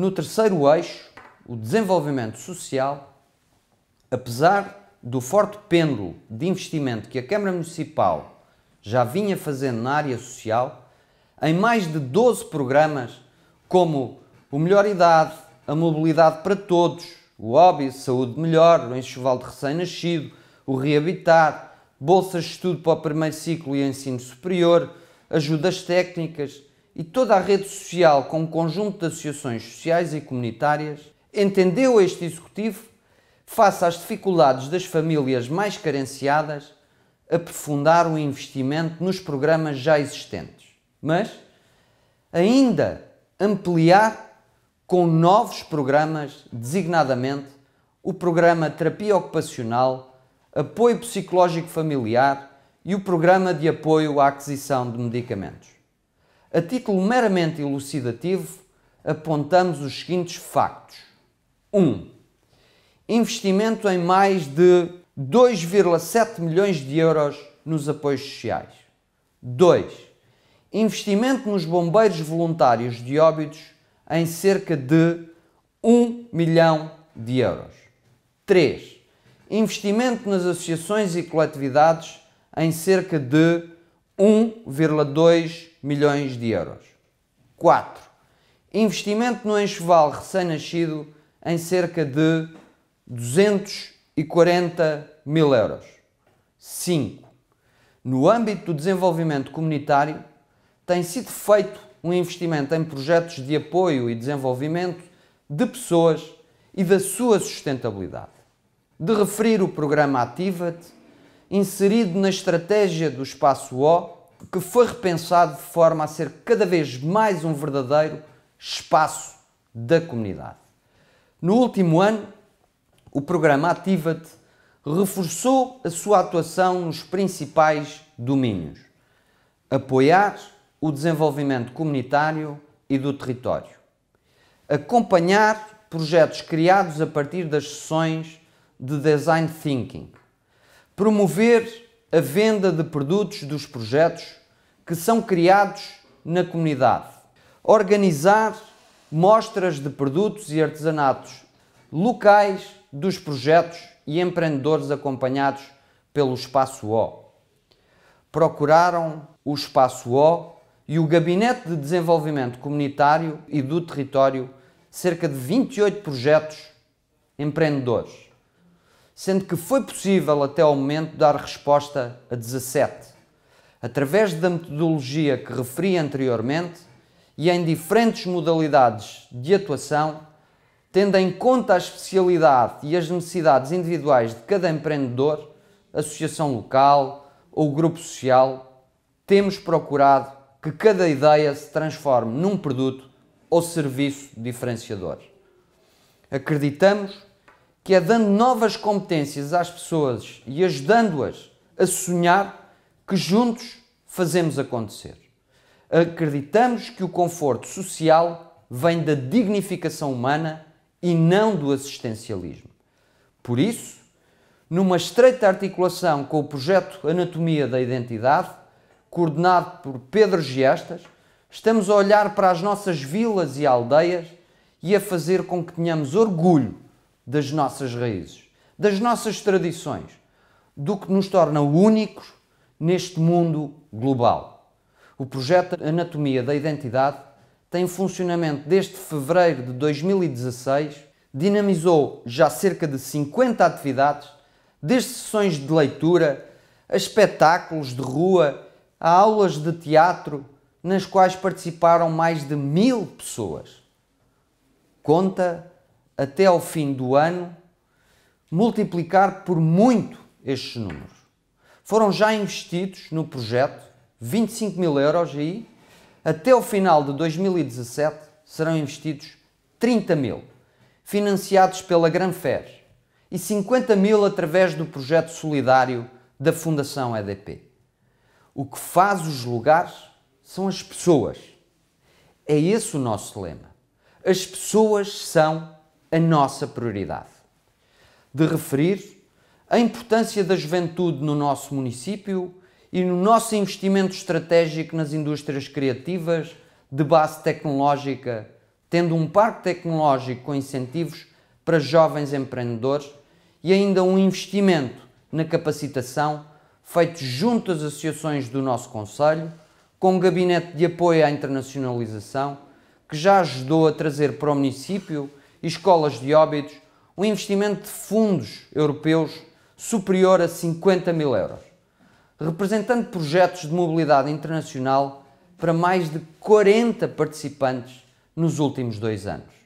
No terceiro eixo, o desenvolvimento social, apesar do forte pêndulo de investimento que a Câmara Municipal já vinha fazendo na área social, em mais de 12 programas, como o Melhor Idade, a Mobilidade para Todos, o Hobby, Saúde Melhor, o Enxoval de Recém-Nascido, o Reabitar, Bolsas de Estudo para o Primeiro Ciclo e Ensino Superior, ajudas técnicas, e toda a rede social, com um conjunto de associações sociais e comunitárias, entendeu este Executivo, face às dificuldades das famílias mais carenciadas, aprofundar o investimento nos programas já existentes, mas ainda ampliar com novos programas, designadamente o programa Terapia Ocupacional, Apoio Psicológico Familiar e o Programa de Apoio à Aquisição de Medicamentos. A título meramente elucidativo, apontamos os seguintes factos. 1. Um, investimento em mais de 2,7 milhões de euros nos apoios sociais. 2. Investimento nos bombeiros voluntários de óbitos em cerca de 1 milhão de euros. 3. Investimento nas associações e coletividades em cerca de 1,2 milhões de euros. 4. Investimento no enxoval recém-nascido em cerca de 240 mil euros. 5. No âmbito do desenvolvimento comunitário, tem sido feito um investimento em projetos de apoio e desenvolvimento de pessoas e da sua sustentabilidade. De referir o programa Ativa-te, inserido na estratégia do espaço O, que foi repensado de forma a ser cada vez mais um verdadeiro espaço da comunidade. No último ano, o programa Ativa-te reforçou a sua atuação nos principais domínios: apoiar o desenvolvimento comunitário e do território, acompanhar projetos criados a partir das sessões de design thinking, Promover a venda de produtos dos projetos que são criados na comunidade. Organizar mostras de produtos e artesanatos locais dos projetos e empreendedores acompanhados pelo Espaço O. Procuraram o Espaço O e o Gabinete de Desenvolvimento Comunitário e do Território cerca de 28 projetos empreendedores sendo que foi possível até ao momento dar resposta a 17, através da metodologia que referi anteriormente e em diferentes modalidades de atuação, tendo em conta a especialidade e as necessidades individuais de cada empreendedor, associação local ou grupo social, temos procurado que cada ideia se transforme num produto ou serviço diferenciador. Acreditamos que é dando novas competências às pessoas e ajudando-as a sonhar que juntos fazemos acontecer. Acreditamos que o conforto social vem da dignificação humana e não do assistencialismo. Por isso, numa estreita articulação com o projeto Anatomia da Identidade, coordenado por Pedro Giestas, estamos a olhar para as nossas vilas e aldeias e a fazer com que tenhamos orgulho das nossas raízes, das nossas tradições, do que nos torna únicos neste mundo global. O projeto Anatomia da Identidade tem funcionamento desde fevereiro de 2016, dinamizou já cerca de 50 atividades, desde sessões de leitura a espetáculos de rua, a aulas de teatro, nas quais participaram mais de mil pessoas. Conta até ao fim do ano, multiplicar por muito estes números. Foram já investidos no projeto 25 mil euros aí, até o final de 2017 serão investidos 30 mil, financiados pela Granfer, e 50 mil através do projeto solidário da Fundação EDP. O que faz os lugares são as pessoas. É esse o nosso lema. As pessoas são a nossa prioridade. De referir a importância da juventude no nosso município e no nosso investimento estratégico nas indústrias criativas de base tecnológica, tendo um parque tecnológico com incentivos para jovens empreendedores e ainda um investimento na capacitação feito junto às associações do nosso Conselho, com um gabinete de apoio à internacionalização, que já ajudou a trazer para o município e escolas de óbitos, um investimento de fundos europeus superior a 50 mil euros, representando projetos de mobilidade internacional para mais de 40 participantes nos últimos dois anos.